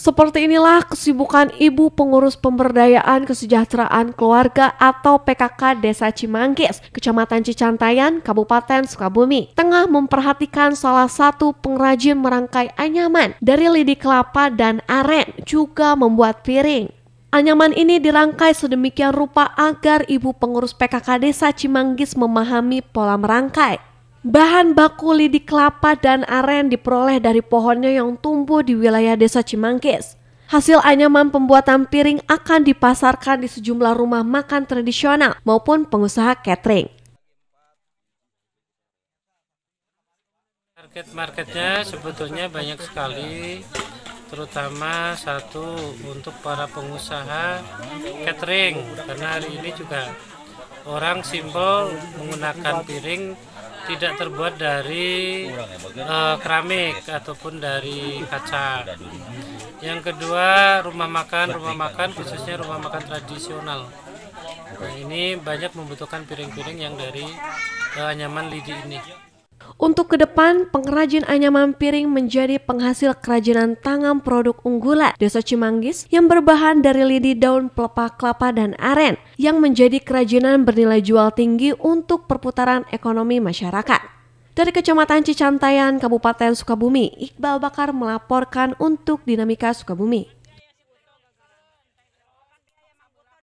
Seperti inilah kesibukan Ibu Pengurus Pemberdayaan Kesejahteraan Keluarga atau PKK Desa Cimangkis, Kecamatan Cicantayan, Kabupaten Sukabumi, tengah memperhatikan salah satu pengrajin merangkai anyaman dari lidi kelapa dan aren, juga membuat piring. Anyaman ini dirangkai sedemikian rupa agar ibu pengurus PKK Desa Cimanggis memahami pola merangkai. Bahan baku lidi kelapa dan aren diperoleh dari pohonnya yang tumbuh di wilayah desa Cimangkis. Hasil anyaman pembuatan piring akan dipasarkan di sejumlah rumah makan tradisional maupun pengusaha catering. Market marketnya sebetulnya banyak sekali, terutama satu untuk para pengusaha catering, karena hari ini juga orang simpel menggunakan piring tidak terbuat dari uh, keramik ataupun dari kaca. Yang kedua rumah makan, rumah makan khususnya rumah makan tradisional. Nah, ini banyak membutuhkan piring-piring yang dari uh, eh, nyaman lidi ini. Untuk ke depan, pengrajin anyaman piring menjadi penghasil kerajinan tangan produk unggulan Desa Cimanggis yang berbahan dari lidi daun pelepah kelapa dan aren yang menjadi kerajinan bernilai jual tinggi untuk perputaran ekonomi masyarakat. Dari Kecamatan Cicantayan, Kabupaten Sukabumi, Iqbal Bakar melaporkan untuk Dinamika Sukabumi.